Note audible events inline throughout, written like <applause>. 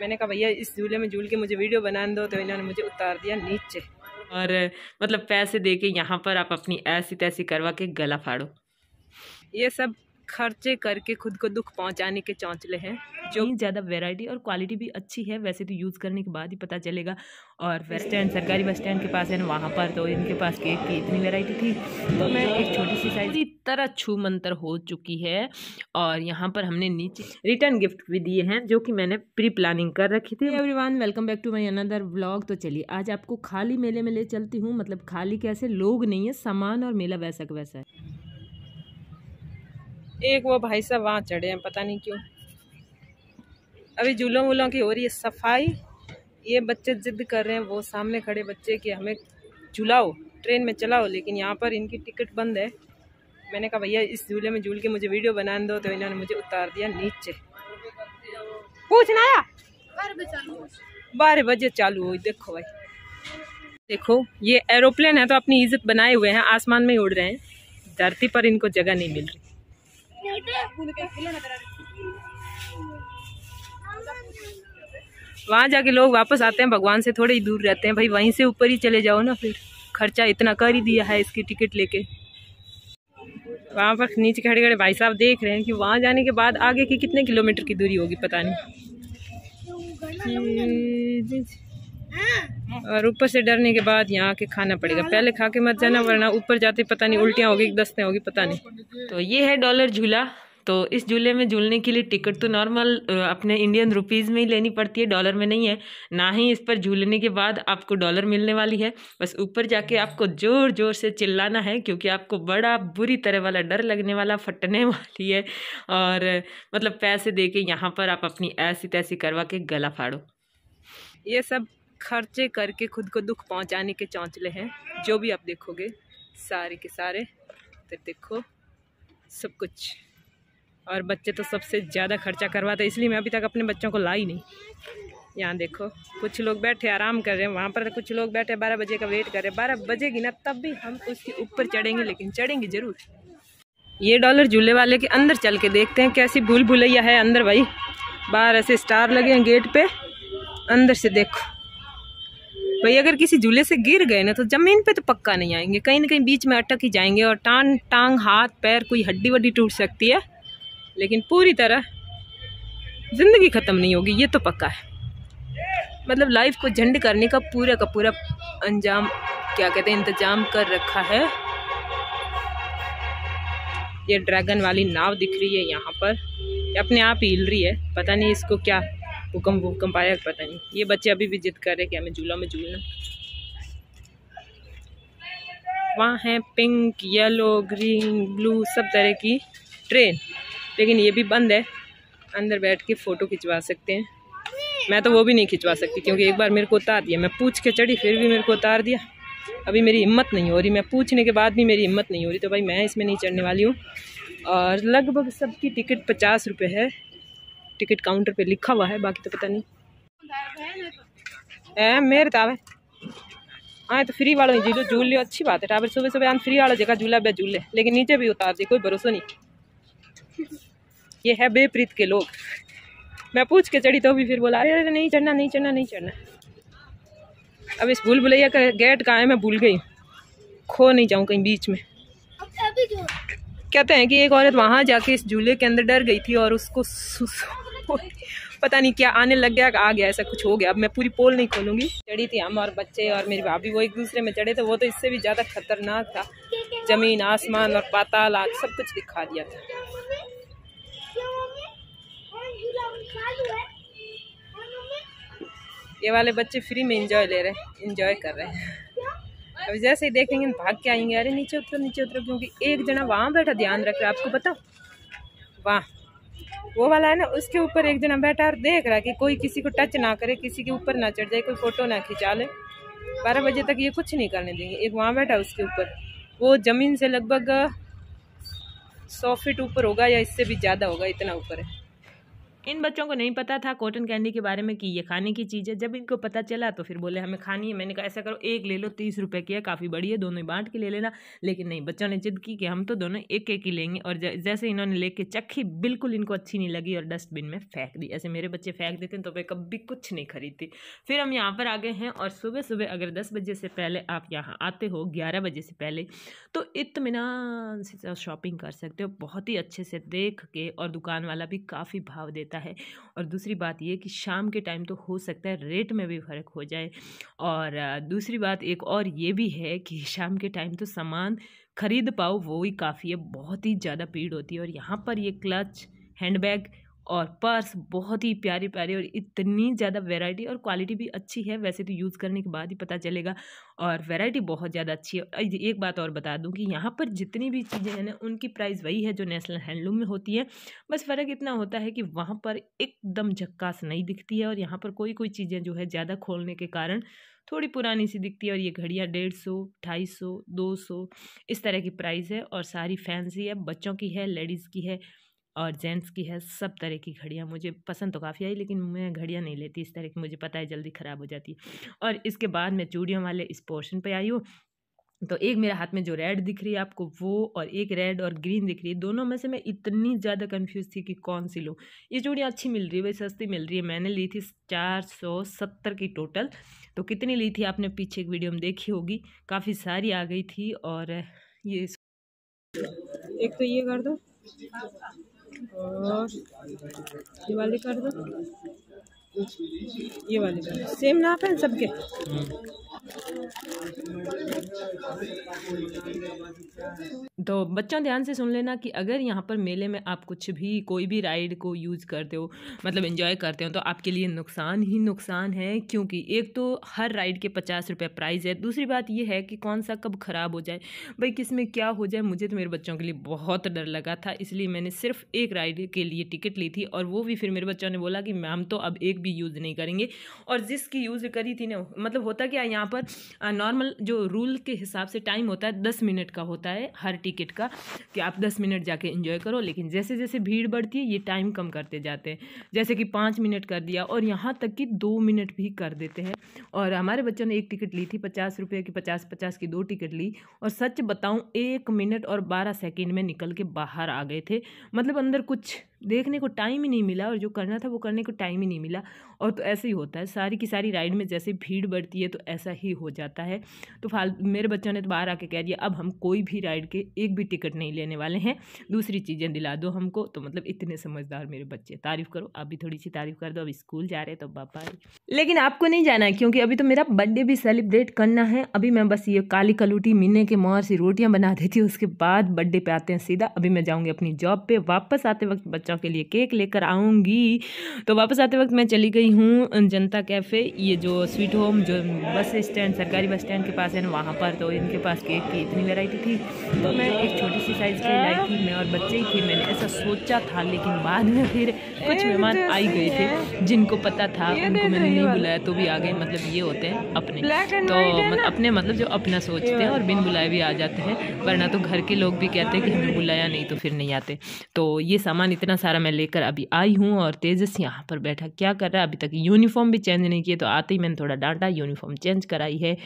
मैंने कहा भैया इस झूले में झूल के मुझे वीडियो बनाने दो तो इन्होंने मुझे उतार दिया नीचे और मतलब पैसे दे के यहाँ पर आप अपनी ऐसी तैसी करवा के गला फाड़ो ये सब खर्चे करके खुद को दुख पहुंचाने के चौंचले हैं जो हम्म। ज़्यादा वैरायटी और क्वालिटी भी अच्छी है वैसे तो यूज़ करने के बाद ही पता चलेगा और बस स्टैंड सरकारी बस स्टैंड के पास है ना वहाँ पर तो इनके पास केक की इतनी वैरायटी थी तो मैं एक छोटी सी साइज तरह छू मंतर हो चुकी है और यहाँ पर हमने नीचे रिटर्न गिफ्ट भी दिए हैं जो कि मैंने प्री प्लानिंग कर रखी थी every welcome back to my another blog तो चलिए आज आपको खाली मेले में ले चलती हूँ मतलब खाली कैसे लोग नहीं है सामान और मेला वैसा का वैसा है एक वो भाई साहब वहाँ चढ़े हैं पता नहीं क्यों अभी झूलों वूलों की हो रही है सफाई ये बच्चे जिद कर रहे हैं वो सामने खड़े बच्चे कि हमें झूलाओ ट्रेन में चलाओ लेकिन यहाँ पर इनकी टिकट बंद है मैंने कहा भैया इस झूले में झूल के मुझे वीडियो बनाने दो तो इन्होंने मुझे उतार दिया नीचे पूछना आया बारह बजे चालू हुई देखो भाई देखो ये एरोप्लेन है तो अपनी इज्जत बनाए हुए हैं आसमान में उड़ रहे हैं धरती पर इनको जगह नहीं मिल रही वहाँ जाके लोग वापस आते हैं भगवान से थोड़े ही दूर रहते हैं भाई वहीं से ऊपर ही चले जाओ ना फिर खर्चा इतना कर ही दिया है इसकी टिकट लेके वहाँ पर नीचे खड़े खड़े भाई साहब देख रहे हैं कि वहाँ जाने के बाद आगे की कितने किलोमीटर की दूरी होगी पता नहीं और ऊपर से डरने के बाद यहाँ आके खाना पड़ेगा पहले खा के मत जाना हाँ। वरना ऊपर जाते पता नहीं उल्टियाँ होगी दस्तें होगी पता नहीं तो ये है डॉलर झूला तो इस झूले में झूलने के लिए टिकट तो नॉर्मल अपने इंडियन रुपीज़ में ही लेनी पड़ती है डॉलर में नहीं है ना ही इस पर झूलने के बाद आपको डॉलर मिलने वाली है बस ऊपर जाके आपको ज़ोर ज़ोर से चिल्लाना है क्योंकि आपको बड़ा बुरी तरह वाला डर लगने वाला फटने <laughs> वाली है और मतलब पैसे दे के यहाँ पर आप अपनी ऐसी तैसी करवा के गला फाड़ो ये सब खर्चे करके खुद को दुख पहुंचाने के चौंचले हैं जो भी आप देखोगे सारे के सारे तो देखो सब कुछ और बच्चे तो सबसे ज़्यादा खर्चा करवाते इसलिए मैं अभी तक अपने बच्चों को लाई नहीं यहाँ देखो कुछ लोग बैठे आराम कर रहे हैं वहाँ पर कुछ लोग बैठे बारह बजे का वेट कर रहे हैं बारह बजेगी ना तब भी हम उसके ऊपर चढ़ेंगे लेकिन चढ़ेंगे ज़रूर ये डॉलर झूले वाले के अंदर चल के देखते हैं कैसी भूल भुलैया है अंदर भाई बाहर ऐसे स्टार लगे हैं गेट पे अंदर से देखो भाई अगर किसी झूले से गिर गए ना तो ज़मीन पे तो पक्का नहीं आएंगे कहीं ना कहीं बीच में अटक ही जाएंगे और टांग टांग हाथ पैर कोई हड्डी वड्डी टूट सकती है लेकिन पूरी तरह ज़िंदगी ख़त्म नहीं होगी ये तो पक्का है मतलब लाइफ को झंड करने का पूरा का पूरा अंजाम क्या कहते हैं इंतजाम कर रखा है ये ड्रैगन वाली नाव दिख रही है यहाँ पर अपने आप हिल रही है पता नहीं इसको क्या भूकंप भूकंप आया पता नहीं ये बच्चे अभी भी जिद कर रहे कि हमें झूला में झूलना वहाँ है पिंक येलो ग्रीन ब्लू सब तरह की ट्रेन लेकिन ये भी बंद है अंदर बैठ के फ़ोटो खिंचवा सकते हैं मैं तो वो भी नहीं खिंचवा सकती क्योंकि एक बार मेरे को उतार दिया मैं पूछ के चढ़ी फिर भी मेरे को उतार दिया अभी मेरी हिम्मत नहीं हो रही मैं पूछने के बाद भी मेरी हिम्मत नहीं हो रही तो भाई मैं इसमें नहीं चढ़ने वाली हूँ और लगभग सबकी टिकट पचास रुपये है टिकट काउंटर पे लिखा हुआ है बाकी तो पता नहीं ए मेरे तावे तो आए तो फ्री वालों झूलो झूल लियो अच्छी बात है टावर सुबह सुबह आन फ्री वाला जगह झूला बे झूले लेकिन नीचे भी उतार दे कोई भरोसा नहीं ये है बेप्रीत के लोग मैं पूछ के चढ़ी तो भी फिर बोला अरे अरे नहीं चढ़ना नहीं चढ़ना नहीं चढ़ना अब इस भूल भुलैया का गेट कहाँ है मैं भूल गई खो नहीं जाऊँ कहीं बीच में कहते हैं कि एक औरत वहाँ जाके इस झूले के अंदर डर गई थी और उसको पता नहीं क्या आने लग गया आ गया ऐसा कुछ हो गया अब मैं पूरी पोल नहीं खोलूंगी चढ़ी थी हम और बच्चे और मेरी भाभी वो एक दूसरे में चढ़े थे वो तो इससे भी ज़्यादा खतरनाक था जमीन आसमान और पाताल आग सब कुछ दिखा दिया था ये वाले बच्चे फ्री में इंजॉय ले रहे हैं इंजॉय कर रहे हैं अब जैसे ही देखेंगे भाग के आएंगे अरे नीचे उतरो नीचे उतरो क्योंकि एक जना वहाँ बैठा ध्यान रख रहा है आपको बताओ वाह वो वाला है ना उसके ऊपर एक जना बैठा और देख रहा है कि कोई किसी को टच ना करे किसी के ऊपर ना चढ़ जाए कोई फ़ोटो ना खिंचा ले बारह बजे तक ये कुछ नहीं करने देंगे एक वहाँ बैठा उसके ऊपर वो ज़मीन से लगभग सौ फीट ऊपर होगा या इससे भी ज़्यादा होगा इतना ऊपर है इन बच्चों को नहीं पता था कॉटन कैंडी के बारे में कि ये खाने की चीज़ है जब इनको पता चला तो फिर बोले हमें खानी है मैंने कहा ऐसा करो एक ले लो तीस रुपये की है काफ़ी बड़ी है दोनों ही बांट के ले लेना लेकिन नहीं बच्चों ने जिद की कि हम तो दोनों एक एक ही लेंगे और जैसे इन्होंने लेके चखी बिल्कुल इनको अच्छी नहीं लगी और डस्टबिन में फेंक दी ऐसे मेरे बच्चे फेंक देते हैं तो मैं कभी कुछ नहीं खरीदती फिर हम यहाँ पर आ गए हैं और सुबह सुबह अगर दस बजे से पहले आप यहाँ आते हो ग्यारह बजे से पहले तो इतमान से शॉपिंग कर सकते हो बहुत ही अच्छे से देख के और दुकान वाला भी काफ़ी भाव देता देता है और दूसरी बात ये कि शाम के टाइम तो हो सकता है रेट में भी फ़र्क हो जाए और दूसरी बात एक और ये भी है कि <laughs> शाम के टाइम तो सामान ख़रीद पाओ वो ही काफ़ी है बहुत ही ज़्यादा पीड़ होती है और यहाँ पर ये क्लच हैंडबैग और पर्स बहुत ही प्यारे प्यारे और इतनी ज़्यादा वैरायटी और क्वालिटी भी अच्छी है वैसे तो यूज़ करने के बाद ही पता चलेगा और वैरायटी बहुत ज़्यादा अच्छी है एक बात और बता दूं कि यहाँ पर जितनी भी चीज़ें हैं ना उनकी प्राइस वही है जो नेशनल हैंडलूम में होती है बस फ़र्क इतना होता है कि वहाँ पर एकदम झक्कास नहीं दिखती है और यहाँ पर कोई कोई चीज़ें जो है ज़्यादा खोलने के कारण थोड़ी पुरानी सी दिखती है और ये घड़ियाँ डेढ़ सौ ढाई सौ दो सौ इस तरह की प्राइस है और सारी फैंसी है बच्चों की है लेडीज़ की है और जेंट्स की है सब तरह की घड़ियाँ मुझे पसंद तो काफ़ी आई लेकिन मैं घड़ियाँ नहीं लेती इस तरह की मुझे पता है जल्दी ख़राब हो जाती है और इसके बाद मैं चूड़ियों वाले इस पोर्शन पर आई हूँ तो एक मेरे हाथ में जो रेड दिख रही है आपको वो और एक रेड और ग्रीन दिख रही है दोनों में से मैं इतनी ज़्यादा कंफ्यूज थी कि कौन सी लूँ ये चूड़ियाँ अच्छी मिल रही है वही सस्ती मिल रही है मैंने ली थी चार सौ सत्तर की टोटल तो कितनी ली थी आपने पीछे एक वीडियो में देखी होगी काफ़ी सारी आ गई थी और ये एक तो ये कर दो और ये वाले कर दो ये वाले कर दो सेम नाप है सबके तो बच्चों ध्यान से सुन लेना कि अगर यहाँ पर मेले में आप कुछ भी कोई भी राइड को यूज़ करते हो मतलब इन्जॉय करते हो तो आपके लिए नुकसान ही नुकसान है क्योंकि एक तो हर राइड के पचास रुपये प्राइज़ है दूसरी बात यह है कि कौन सा कब ख़राब हो जाए भाई किस में क्या हो जाए मुझे तो मेरे बच्चों के लिए बहुत डर लगा था इसलिए मैंने सिर्फ एक राइड के लिए टिकट ली थी और वो भी फिर मेरे बच्चों ने बोला कि मैम तो अब एक भी यूज़ नहीं करेंगे और जिसकी यूज़ करी थी ना मतलब होता क्या यहाँ पर नॉर्मल जो रूल के हिसाब से टाइम होता है दस मिनट का होता है हर टिकट टिकट का कि आप दस मिनट जाके इन्जॉय करो लेकिन जैसे जैसे भीड़ बढ़ती है ये टाइम कम करते जाते हैं जैसे कि पाँच मिनट कर दिया और यहाँ तक कि दो मिनट भी कर देते हैं और हमारे बच्चों ने एक टिकट ली थी पचास रुपये की पचास पचास की दो टिकट ली और सच बताऊँ एक मिनट और बारह सेकेंड में निकल के बाहर आ गए थे मतलब अंदर कुछ देखने को टाइम ही नहीं मिला और जो करना था वो करने को टाइम ही नहीं मिला और तो ऐसे ही होता है सारी की सारी राइड में जैसे भीड़ बढ़ती है तो ऐसा ही हो जाता है तो फाल मेरे बच्चों ने तो बाहर आके कह दिया अब हम कोई भी राइड के एक भी टिकट नहीं लेने वाले हैं दूसरी चीज़ें दिला दो हमको तो मतलब इतने समझदार मेरे बच्चे तारीफ़ करो आप भी थोड़ी सी तारीफ़ कर दो अब स्कूल जा रहे तो बापा लेकिन आपको नहीं जाना क्योंकि अभी तो मेरा बर्थडे भी सेलिब्रेट करना है अभी मैं बस ये काली कलूटी मिलने के मोहर सी रोटियाँ बना देती हूँ उसके बाद बर्थडे पर आते हैं सीधा अभी मैं जाऊँगी अपनी जॉब पर वापस आते वक्त बच्चों बच्चों के लिए केक लेकर आऊँगी तो वापस आते वक्त मैं चली गई हूँ जनता कैफ़े ये जो स्वीट होम जो बस स्टैंड सरकारी बस स्टैंड के पास है ना वहाँ पर तो इनके पास केक की इतनी वेराइटी थी तो मैं एक छोटी सी साइज़ की लाई थी मैं और बच्चे ही थे मैंने ऐसा सोचा था लेकिन बाद में फिर कुछ मेहमान आई गए थे जिनको पता था उनको मैंने नहीं बुलाया तो भी आ गए मतलब ये होते हैं अपने तो अपने मतलब जो अपना सोचते हैं और बिन बुलाए भी आ जाते हैं वरना तो घर के लोग भी कहते हैं कि हमें बुलाया नहीं तो फिर नहीं आते तो ये सामान इतना सारा मैं लेकर अभी आई हूँ और तेजस यहाँ पर बैठा क्या कर रहा है अभी तक यूनिफॉर्म भी चेंज नहीं किए तो आते ही मैंने थोड़ा डांटा यूनिफॉर्म चेंज कराई है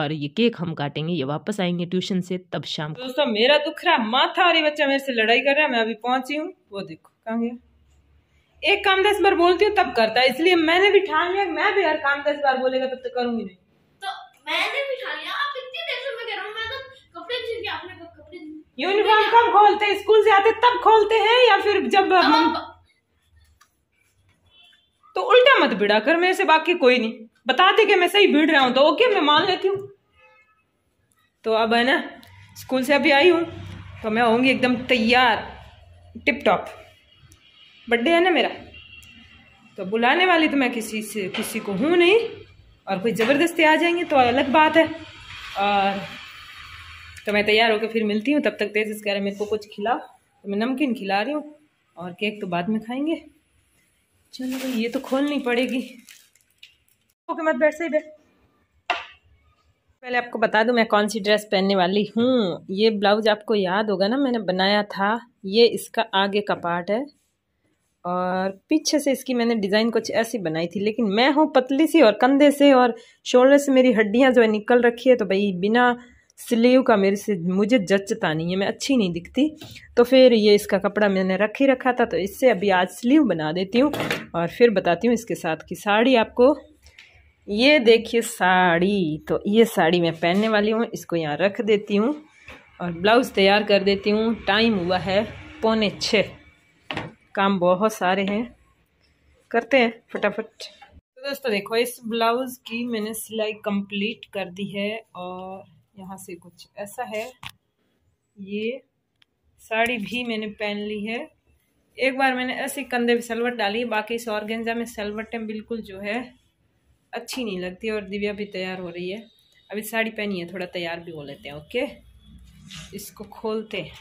और ये केक हम काटेंगे ये वापस आएंगे ट्यूशन से तब शाम को दोस्तों मेरा दुख रहा माथा और ये बच्चा मेरे से लड़ाई कर रहा है मैं अभी पहुंची हूँ वो देखो कहाँ गया एक काम दस बार बोलती हूँ तब करता है इसलिए मैंने भी ठान लिया मैं भी हर काम दस बार बोलेगा तब तक तो करूंगी नहीं तो मैंने भी ठान लिया आप इतनी देर से मैं कह रहा हूँ मैं तो कपड़े आपने यूनिफॉर्म कब खोलते हैं स्कूल से आते तब खोलते हैं या फिर जब हम तो उल्टा मत भिड़ा कर मेरे से बाकी कोई नहीं बता दे कि मैं सही भिड़ रहा हूं तो ओके मैं मान लेती हूँ तो अब है ना स्कूल से अभी आई हूँ तो मैं होंगी एकदम तैयार टिप टॉप बर्थडे है ना मेरा तो बुलाने वाली तो मैं किसी से किसी को हूँ नहीं और कोई ज़बरदस्ती आ जाएंगे तो अलग बात है और तो मैं तैयार होकर फिर मिलती हूँ तब तक तेज इस मेरे को कुछ खिलाओ तो मैं नमकीन खिला रही हूँ और केक तो बाद में खाएंगे चलो भाई ये तो खोलनी पड़ेगी ओके मत बैठ सही बैठ पहले आपको बता दूं मैं कौन सी ड्रेस पहनने वाली हूँ ये ब्लाउज आपको याद होगा ना मैंने बनाया था ये इसका आगे का पार्ट है और पीछे से इसकी मैंने डिज़ाइन कुछ ऐसी बनाई थी लेकिन मैं हूँ पतली सी और कंधे से और शोल्डर से मेरी हड्डियाँ जो है निकल रखी है तो भाई बिना स्लीव का मेरे से मुझे जचता नहीं है मैं अच्छी नहीं दिखती तो फिर ये इसका कपड़ा मैंने रख ही रखा था तो इससे अभी आज स्लीव बना देती हूँ और फिर बताती हूँ इसके साथ की साड़ी आपको ये देखिए साड़ी तो ये साड़ी मैं पहनने वाली हूँ इसको यहाँ रख देती हूँ और ब्लाउज़ तैयार कर देती हूँ टाइम हुआ है पौने छः काम बहुत सारे हैं करते हैं फटाफट तो दोस्तों देखो इस ब्लाउज़ की मैंने सिलाई कंप्लीट कर दी है और यहाँ से कुछ ऐसा है ये साड़ी भी मैंने पहन ली है एक बार मैंने ऐसे कंधे पे सलवट डाली बाकी इस गेंजा में सलवटें बिल्कुल जो है अच्छी नहीं लगती और दिव्या भी तैयार हो रही है अभी साड़ी पहनी है थोड़ा तैयार भी हो लेते हैं ओके इसको खोलते हैं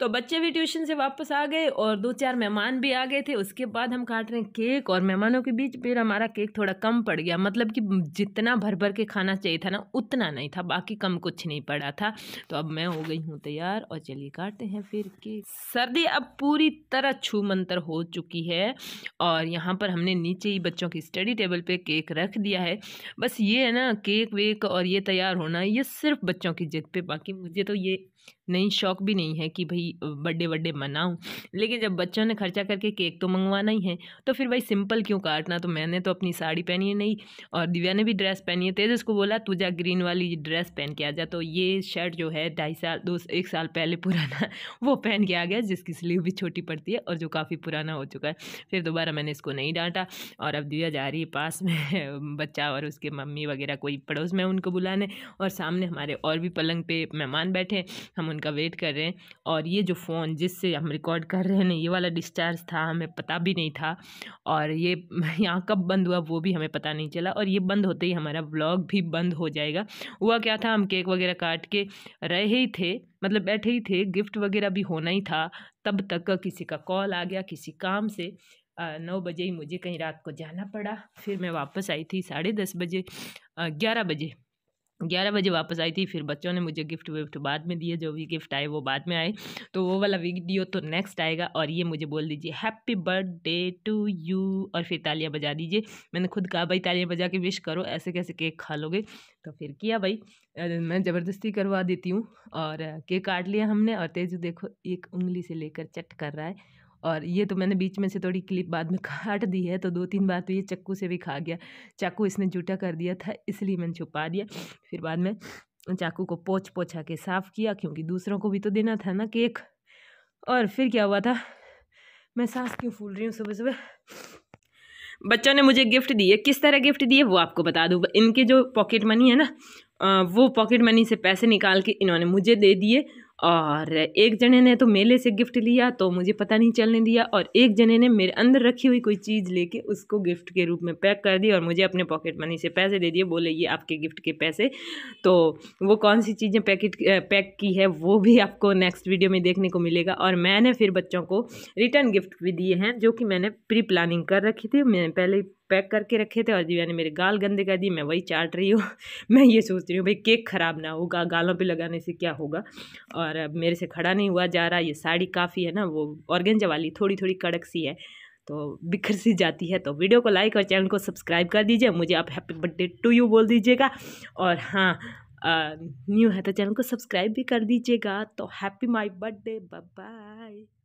तो बच्चे भी ट्यूशन से वापस आ गए और दो चार मेहमान भी आ गए थे उसके बाद हम काट रहे हैं केक और मेहमानों के बीच फिर हमारा केक थोड़ा कम पड़ गया मतलब कि जितना भर भर के खाना चाहिए था ना उतना नहीं था बाकी कम कुछ नहीं पड़ा था तो अब मैं हो गई हूँ तैयार और चलिए काटते हैं फिर केक सर्दी अब पूरी तरह छू मंतर हो चुकी है और यहाँ पर हमने नीचे ही बच्चों की स्टडी टेबल पर केक रख दिया है बस ये है ना केक वेक और ये तैयार होना ये सिर्फ बच्चों की जिद पर बाकी मुझे तो ये नहीं शौक भी नहीं है कि भाई बर्थडे वड्डे मनाऊँ लेकिन जब बच्चों ने खर्चा करके केक तो मंगवाना ही है तो फिर भाई सिंपल क्यों काटना तो मैंने तो अपनी साड़ी पहनी है नहीं और दिव्या ने भी ड्रेस पहनी है तेजस को बोला तू जा ग्रीन वाली ड्रेस पहन के आ जा तो ये शर्ट जो है ढाई साल दो एक साल पहले पुराना <laughs> वो पहन के आ गया जिसकी स्लीव भी छोटी पड़ती है और जो काफ़ी पुराना हो चुका है फिर दोबारा मैंने इसको नहीं डांटा और अब दिव्या जा रही है पास में <laughs> बच्चा और उसके मम्मी वगैरह कोई पड़ोस में उनको बुलाने और सामने हमारे और भी पलंग पे मेहमान बैठे हम फ़ोन का वेट कर रहे हैं और ये जो फ़ोन जिससे हम रिकॉर्ड कर रहे हैं ये वाला डिस्चार्ज था हमें पता भी नहीं था और ये <laughs> यहाँ कब बंद हुआ वो भी हमें पता नहीं चला और ये बंद होते ही हमारा ब्लॉग भी बंद हो जाएगा हुआ क्या था हम केक वगैरह काट के रहे ही थे मतलब बैठे ही थे गिफ्ट वगैरह भी होना ही था तब तक किसी का कॉल आ गया किसी काम से नौ बजे ही मुझे कहीं रात को जाना पड़ा फिर मैं वापस आई थी साढ़े दस बजे ग्यारह बजे ग्यारह बजे वापस आई थी फिर बच्चों ने मुझे गिफ्ट विफ्ट बाद में दिए जो भी गिफ्ट आए वो बाद में आए तो वो वाला वीडियो तो नेक्स्ट आएगा और ये मुझे बोल दीजिए हैप्पी बर्थडे टू यू और फिर तालियां बजा दीजिए मैंने खुद कहा भाई तालियां बजा के विश करो ऐसे कैसे केक खा लोगे तो फिर किया भाई मैं ज़बरदस्ती करवा देती हूँ और केक काट लिया हमने और तेज देखो एक उंगली से लेकर चट कर रहा है और ये तो मैंने बीच में से थोड़ी क्लिप बाद में <laughs> काट दी है तो दो तीन बार तो ये चक्कू से भी खा गया चाकू इसने जूटा कर दिया था इसलिए मैंने छुपा दिया फिर बाद में चाकू को पोछ पोछा के साफ़ किया क्योंकि दूसरों को भी तो देना था ना केक और फिर क्या हुआ था मैं सांस क्यों फूल रही हूँ सुबह सुबह बच्चों ने मुझे गिफ्ट दिए किस तरह गिफ्ट दिए वो आपको बता दूँ इनके जो पॉकेट मनी है ना वो पॉकेट मनी से पैसे निकाल के इन्होंने मुझे दे दिए और एक जने ने तो मेले से गिफ्ट लिया तो मुझे पता नहीं चलने दिया और एक जने ने मेरे अंदर रखी हुई कोई चीज़ लेके उसको गिफ्ट के रूप में पैक कर दी और मुझे अपने पॉकेट मनी से पैसे दे दिए बोले ये आपके गिफ्ट के पैसे तो वो कौन सी चीज़ें पैकेट पैक की है वो भी आपको नेक्स्ट वीडियो में देखने को मिलेगा और मैंने फिर बच्चों को रिटर्न गिफ्ट भी दिए हैं जो कि मैंने प्री प्लानिंग कर रखी थी मैंने पहले पैक करके रखे थे और दिव्या ने मेरे गाल गंदे कर दिए मैं वही चाट रही हूँ <laughs> मैं ये सोच रही हूँ भाई केक ख़राब ना होगा गालों पे लगाने से क्या होगा और अब मेरे से खड़ा नहीं हुआ जा रहा ये साड़ी काफ़ी है ना वो ऑर्गेंजा वाली थोड़ी थोड़ी कड़क सी है तो बिखर सी जाती है तो वीडियो को लाइक और चैनल को सब्सक्राइब कर दीजिए मुझे आप हैप्पी बर्थडे टू यू बोल दीजिएगा और हाँ न्यू है तो चैनल को सब्सक्राइब भी कर दीजिएगा तो हैप्पी माई बर्थडे बाय